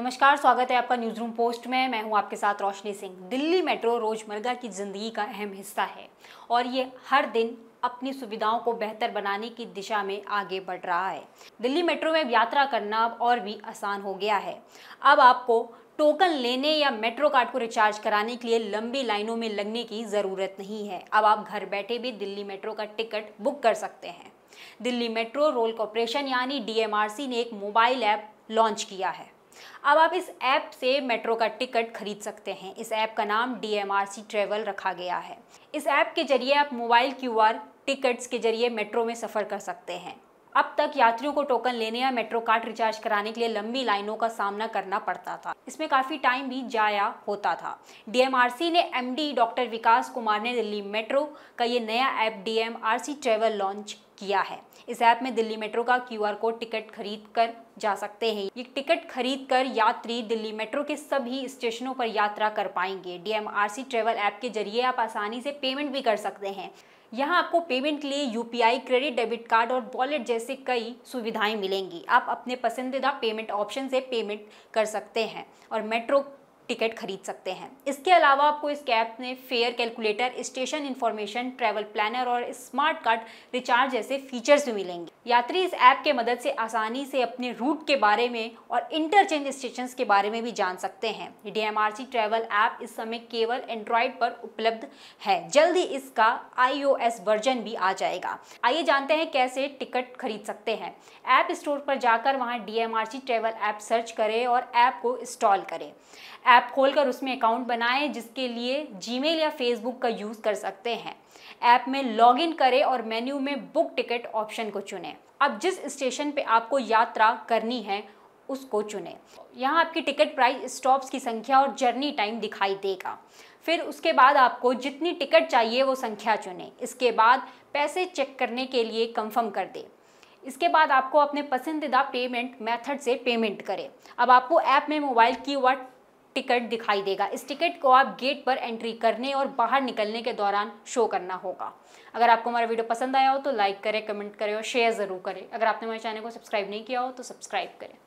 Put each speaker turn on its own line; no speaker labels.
नमस्कार स्वागत है आपका न्यूज़ रूम पोस्ट में मैं हूं आपके साथ रोशनी सिंह दिल्ली मेट्रो रोजमर्रा की ज़िंदगी का अहम हिस्सा है और ये हर दिन अपनी सुविधाओं को बेहतर बनाने की दिशा में आगे बढ़ रहा है दिल्ली मेट्रो में यात्रा करना अब और भी आसान हो गया है अब आपको टोकन लेने या मेट्रो कार्ड को रिचार्ज कराने के लिए लंबी लाइनों में लगने की ज़रूरत नहीं है अब आप घर बैठे भी दिल्ली मेट्रो का टिकट बुक कर सकते हैं दिल्ली मेट्रो रोल कॉरपोरेशन यानी डीएमआरसी ने एक मोबाइल ऐप लॉन्च किया है अब आप इस ऐप से मेट्रो का टिकट खरीद सकते हैं इस ऐप का नाम डी ट्रेवल रखा गया है इस ऐप के जरिए आप मोबाइल क्यू टिकट्स के जरिए मेट्रो में सफ़र कर सकते हैं अब तक यात्रियों को टोकन लेने या मेट्रो कार्ड रिचार्ज कराने के लिए लंबी लाइनों का सामना करना पड़ता था इसमें काफ़ी टाइम भी जाया होता था डीएमआरसी ने एमडी डॉक्टर विकास कुमार ने दिल्ली मेट्रो का ये नया ऐप डीएमआरसी ट्रेवल लॉन्च किया है इस ऐप में दिल्ली मेट्रो का क्यूआर कोड टिकट खरीद कर जा सकते हैं ये टिकट खरीद कर यात्री दिल्ली मेट्रो के सभी स्टेशनों पर यात्रा कर पाएंगे डीएमआरसी ट्रेवल ऐप के जरिए आप आसानी से पेमेंट भी कर सकते हैं यहाँ आपको पेमेंट के लिए यू क्रेडिट डेबिट कार्ड और वॉलेट जैसे कई सुविधाएं मिलेंगी आप अपने पसंदीदा पेमेंट ऑप्शन से पेमेंट कर सकते हैं और मेट्रो टिकट खरीद सकते हैं इसके अलावा आपको इस कैब में fare calculator station information travel planner और स्मार्ट कार्ड रिचार्ज जैसे फीचर्स भी मिलेंगे यात्री इस ऐप के मदद से आसानी से अपने रूट के बारे में और इंटरचेंज स्टेशन के बारे में भी जान सकते हैं डीएमआरसी ट्रैवल ऐप इस समय केवल एंड्रॉयड पर उपलब्ध है जल्द ही इसका आई वर्जन भी आ जाएगा आइए जानते हैं कैसे टिकट खरीद सकते हैं ऐप स्टोर पर जाकर वहाँ डीएमआरसी ट्रैवल ऐप सर्च करें और ऐप को इंस्टॉल करें ऐप ऐप खोलकर उसमें अकाउंट बनाएं जिसके लिए जीमेल या फेसबुक का यूज़ कर सकते हैं ऐप में लॉगिन करें और मेन्यू में बुक टिकट ऑप्शन को चुनें अब जिस स्टेशन पे आपको यात्रा करनी है उसको चुनें यहाँ आपकी टिकट प्राइस स्टॉप्स की संख्या और जर्नी टाइम दिखाई देगा फिर उसके बाद आपको जितनी टिकट चाहिए वो संख्या चुनें इसके बाद पैसे चेक करने के लिए कंफर्म कर दें इसके बाद आपको अपने पसंदीदा पेमेंट मेथड से पेमेंट करें अब आपको ऐप में मोबाइल की टिकट दिखाई देगा इस टिकट को आप गेट पर एंट्री करने और बाहर निकलने के दौरान शो करना होगा अगर आपको हमारा वीडियो पसंद आया हो तो लाइक करें कमेंट करें और शेयर ज़रूर करें अगर आपने हमारे चैनल को सब्सक्राइब नहीं किया हो तो सब्सक्राइब करें